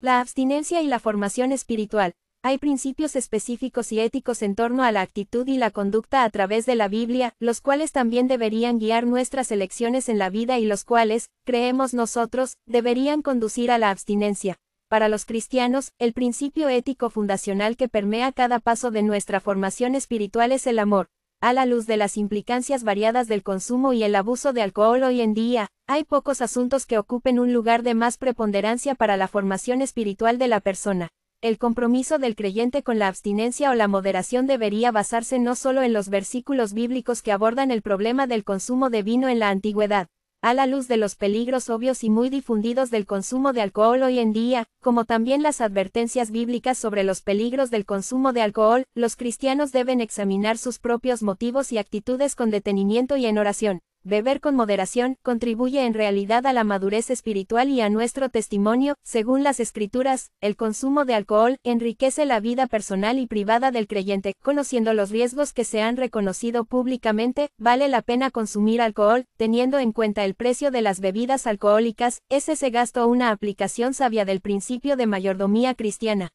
La abstinencia y la formación espiritual. Hay principios específicos y éticos en torno a la actitud y la conducta a través de la Biblia, los cuales también deberían guiar nuestras elecciones en la vida y los cuales, creemos nosotros, deberían conducir a la abstinencia. Para los cristianos, el principio ético fundacional que permea cada paso de nuestra formación espiritual es el amor, a la luz de las implicancias variadas del consumo y el abuso de alcohol hoy en día, hay pocos asuntos que ocupen un lugar de más preponderancia para la formación espiritual de la persona. El compromiso del creyente con la abstinencia o la moderación debería basarse no solo en los versículos bíblicos que abordan el problema del consumo de vino en la antigüedad, a la luz de los peligros obvios y muy difundidos del consumo de alcohol hoy en día, como también las advertencias bíblicas sobre los peligros del consumo de alcohol, los cristianos deben examinar sus propios motivos y actitudes con detenimiento y en oración. Beber con moderación contribuye en realidad a la madurez espiritual y a nuestro testimonio. Según las escrituras, el consumo de alcohol enriquece la vida personal y privada del creyente. Conociendo los riesgos que se han reconocido públicamente, vale la pena consumir alcohol, teniendo en cuenta el precio de las bebidas alcohólicas. Es ese gasto una aplicación sabia del principio de mayordomía cristiana.